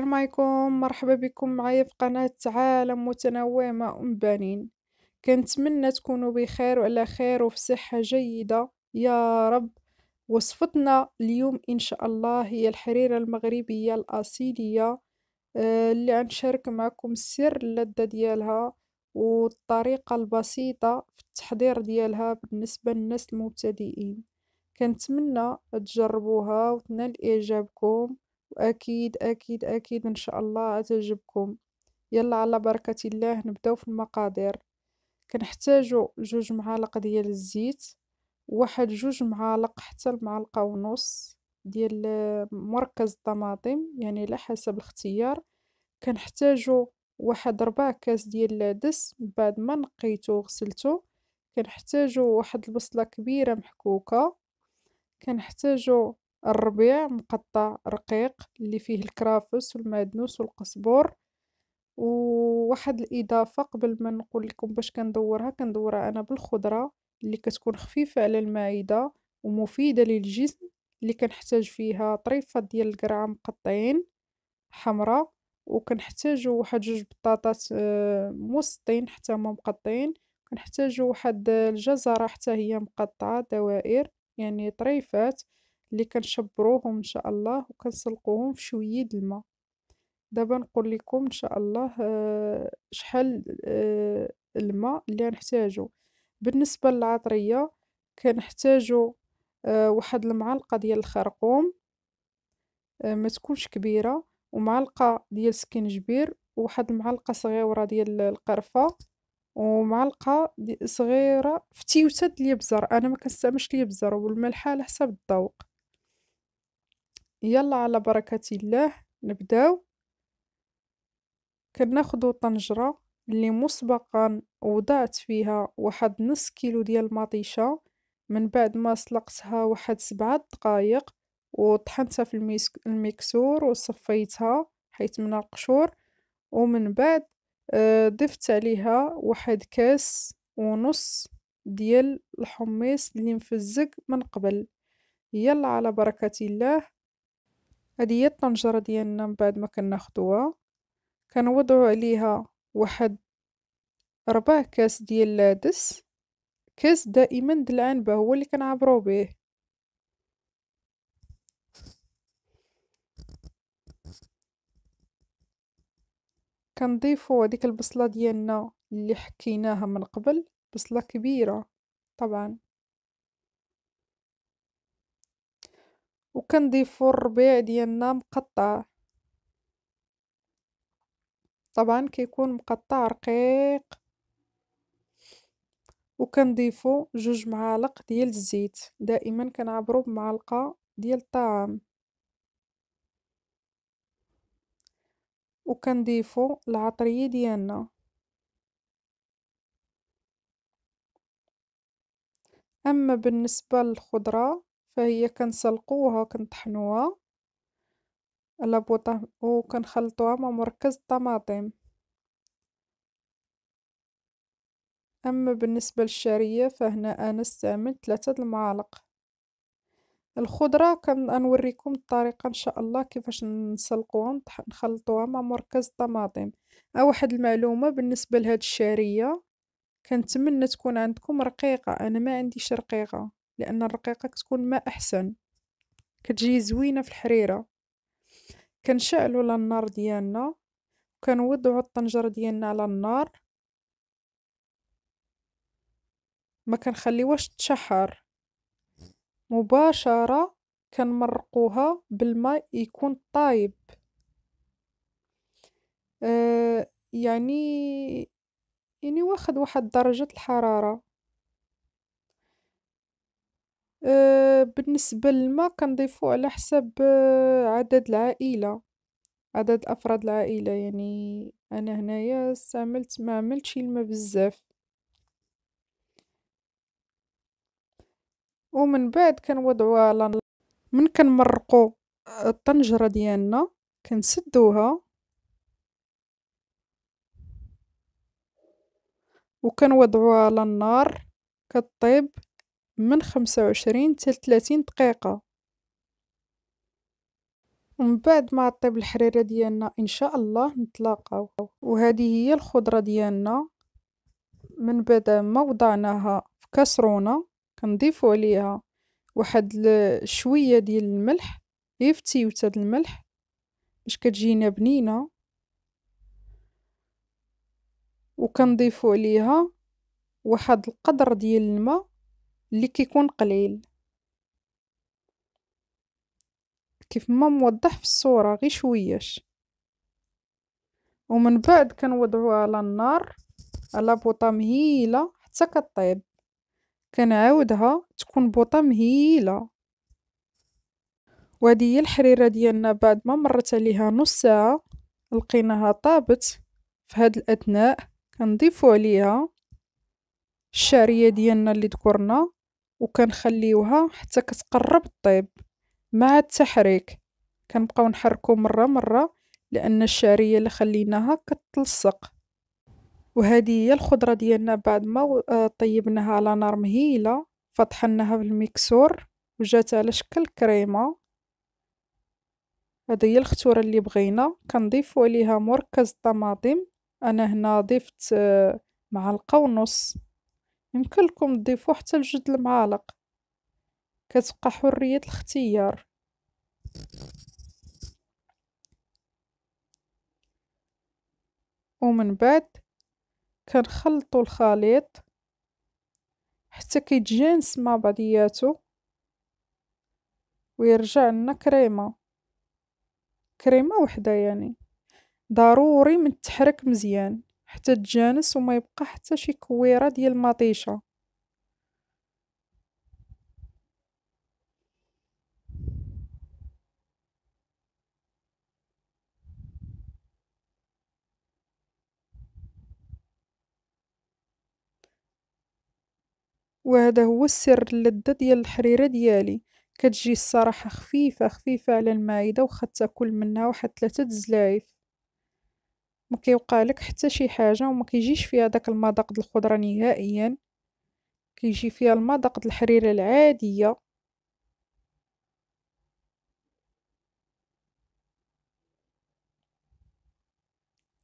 السلام عليكم مرحبا بكم معايا في قناة عالم متنوع مع بنين كنتمنى تكونوا بخير وعلى خير وفي صحة جيدة يا رب وصفتنا اليوم إن شاء الله هي الحريرة المغربية الأصيلية آه، اللي غنشارك معكم سر اللذة ديالها والطريقة البسيطة في التحضير ديالها بالنسبة للناس المبتدئين كنتمنى تجربوها وتنال إعجابكم وأكيد أكيد أكيد إن شاء الله تعجبكم يلا على بركة الله نبداو في المقادير كنحتاجو جوج معالق ديال الزيت واحد جوج معالق حتى المعلقة ونص ديال مركز الطماطم يعني على حسب الاختيار كنحتاجو واحد ربع كاس ديال العدس بعد ما نقيته وغسلته كنحتاجو واحد البصله كبيره محكوكه كنحتاجو الربيع مقطع رقيق اللي فيه الكرافس والمعدنوس والقصبور وواحد الإضافة قبل ما نقول لكم باش كندورها كندورها أنا بالخضرة اللي كتكون خفيفة على المعدة ومفيدة للجسم اللي كنحتاج فيها طريفة ديال القرعة مقطعين حمراء وكنحتاجو واحد جوج بطاطات آه، مسطين حتى هما مقطعين كنحتاجو واحد الجزرة حتى هي مقطعة دوائر يعني طريفات اللي كنشبروهم ان شاء الله وكنسلقوهم في شويه الماء دابا نقول لكم ان شاء الله آه، شحال آه، الماء اللي غنحتاجو بالنسبه للعطريه كنحتاجو آه، واحد المعلقه ديال الخرقوم ما تكونش كبيره ومعلقه ديال سكنجبير وواحد المعلقه صغيره ديال القرفه ومعلقه دي صغيره فتيوته ديال الابزار انا ما كنستعملش الابزار والملح على حسب الذوق يلا على بركة الله نبداو كناخدو طنجرة اللي مسبقا وضعت فيها واحد نص كيلو ديال المطيشة من بعد ما سلقتها واحد سبعة دقايق وطحنتها في الميكسور وصفيتها حيت من القشور ومن بعد آه، ضفت عليها واحد كاس ونص ديال الحميص اللي مفزق من قبل يلا على بركة الله هي الطنجرة ديالنا من بعد ما كناخدوها كنوضعو عليها واحد ربع كاس ديال العدس كاس دائما ديال العنبة هو اللي كنعبرو به كنضيفو هذيك البصله ديالنا اللي حكيناها من قبل بصله كبيره طبعا وكنضيفو الربيع ديالنا مقطع طبعا كيكون مقطع رقيق وكنضيفو جوج معالق ديال الزيت دائما كنعبرو بمعلقه ديال الطعام وكنضيفو العطريه ديالنا اما بالنسبه للخضره فهي كنسلقوها كنطحنوها على بوطه وكنخلطوها مع مركز الطماطم اما بالنسبه للشعريه فهنا انا استعملت ثلاثه المعالق الخضره كنوريكم الطريقه ان شاء الله كيفاش نسلقوها نخلطوها مع مركز الطماطم ا واحد المعلومه بالنسبه لهاد الشعريه كنتمنى تكون عندكم رقيقه انا ما عنديش رقيقه لأن الرقيقة كتكون ما أحسن كتجي زوينة في الحريرة كنشعلو على النار ديالنا وكنوضعوا الطنجرة ديالنا على النار ما كنخليوهاش تشحر مباشرة كنمرقوها بالماء يكون طايب آه يعني يعني واخد واحد درجة الحرارة آه، بالنسبة للما كنضيفو على حساب آه، عدد العائلة، عدد أفراد العائلة يعني أنا هنايا استعملت ما عملتش الما بزاف. ومن بعد كنوضعو على ن من كنمرقو الطنجرة ديالنا كنسدوها وكنوضعوها على النار كطيب. من خمسة وعشرين حتى لثلاثين دقيقة ومن بعد ما طيب الحريرة ديالنا ان شاء الله نتلاقاو وهذه هي الخضرة ديالنا من بعد ما وضعناها في كاسرونة كنضيفو عليها واحد شوية ديال الملح يفتيوت هاد الملح باش كتجينا بنينة وكنضيفو عليها واحد القدر ديال الماء اللي كيكون قليل كيف ما موضح في الصورة غي شويش ومن بعد كنوضعوها على النار على بوطة مهيلة حتى كطيب كنعاودها تكون بوطة مهيلة وهادي هي الحريرة ديالنا بعد ما مرت عليها نص ساعة لقيناها طابت في هاد الأثناء كنضيفو عليها الشعرية ديالنا اللي ذكرنا وكنخليوها حتى كتقرب طيب مع التحريك كنبقاو نحركو مره مره لان الشعريه اللي خليناها كتلصق وهذه هي الخضره ديالنا بعد ما آه، طيبناها على نار مهيله فطحناها بالميكسور وجات على شكل كريمه هذه هي الختوره اللي بغينا كنضيف عليها مركز الطماطم انا هنا ضفت آه، معلقه ونص يمكن لكم تضيفوا حتى لجوج المعالق كتبقى حرية الاختيار ومن بعد كنخلطو الخليط حتى كيتجانس مع بعضياتو ويرجع لنا كريمه كريمه وحده يعني ضروري من تحرك مزيان حتى تجانس وما يبقى حتى شي كويره ديال المطيشه وهذا هو السر اللذة ديال الحريرة ديالي كتجي الصراحة خفيفة خفيفة على المعدة وخا تاكل منها واحد ثلاثة دزلايف ما كيوقع لك حتى شي حاجه وما كيجيش فيها داك المذاق د الخضره نهائيا كيجي فيها المذاق د الحريره العاديه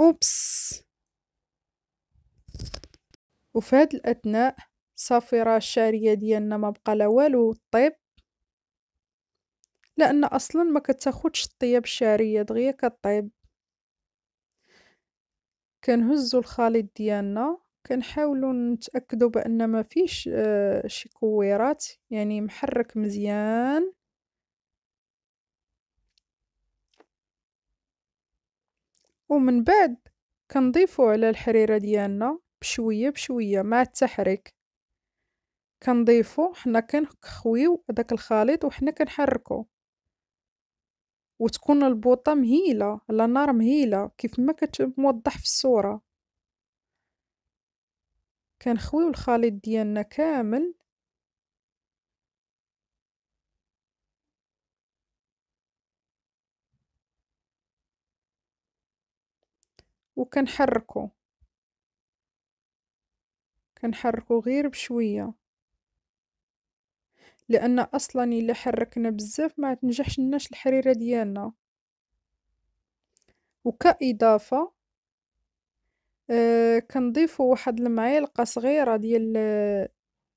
اوبس وفي هذه الاثناء صافي راه الشعريه ديالنا ما بقى لا والو طيب لان اصلا ما كتاخدش الطياب الشعريه دغيا كطيب كنهزو الخليط ديالنا كنحاولو نتأكدو بأن ما فيش آه شي كويرات يعني محرك مزيان ومن بعد كنضيفو على الحريرة ديالنا بشوية بشوية مع التحريك كنضيفو حنا كنخويو هداك الخليط وحنا كنحركو وتكون البوطة مهيلة لا نار مهيلة كيف ما كتوضح في الصورة كنخويو الخليط ديالنا كامل وكنحركو كنحركو غير بشويه لأن أصلا إلا حركنا بزاف ما تنجحش لناش الحريرة ديالنا وكإضافة آه كنضيفو واحد المعلقة صغيرة ديال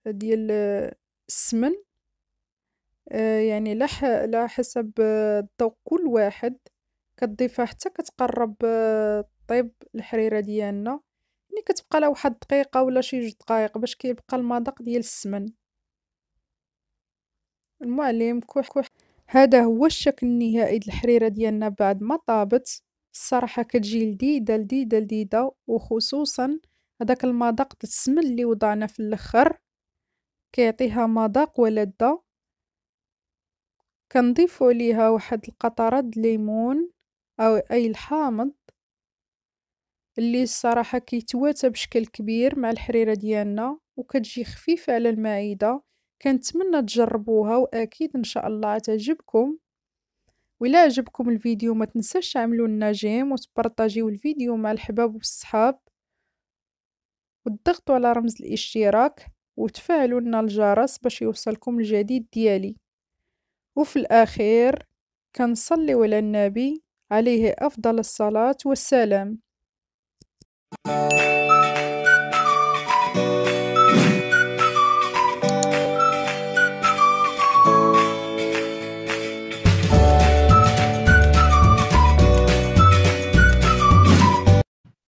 ديال السمن آه يعني لا على حسب ذوق كل واحد كتضيفها حتى كتقرب آه، طيب الحريرة ديالنا يعني كتبقى لها واحد دقيقة ولا شي جوج دقائق باش كيبقى المذاق ديال السمن المعلم كح كح هذا هو الشكل النهائي الحريرة ديالنا بعد ما طابت الصراحة كتجي لذيذة لذيذة لذيذة وخصوصا هذاك المذاق السمن اللي وضعنا في الاخر كيعطيها مذاق ولذة كنضيفوا ليها واحد القطرات ليمون او اي الحامض اللي الصراحة كيتواتى بشكل كبير مع الحريرة ديالنا وكتجي خفيفة على المعدة كنتمنى تجربوها وأكيد إن شاء الله تعجبكم ولا عجبكم الفيديو ما تنساش تعملوا لنا جيم وتبارطاجيو الفيديو مع الحباب والصحاب وتضغطوا على رمز الاشتراك وتفعلوا لنا الجرس باش يوصلكم الجديد ديالي وفي الأخير كنصلي على النبي عليه أفضل الصلاة والسلام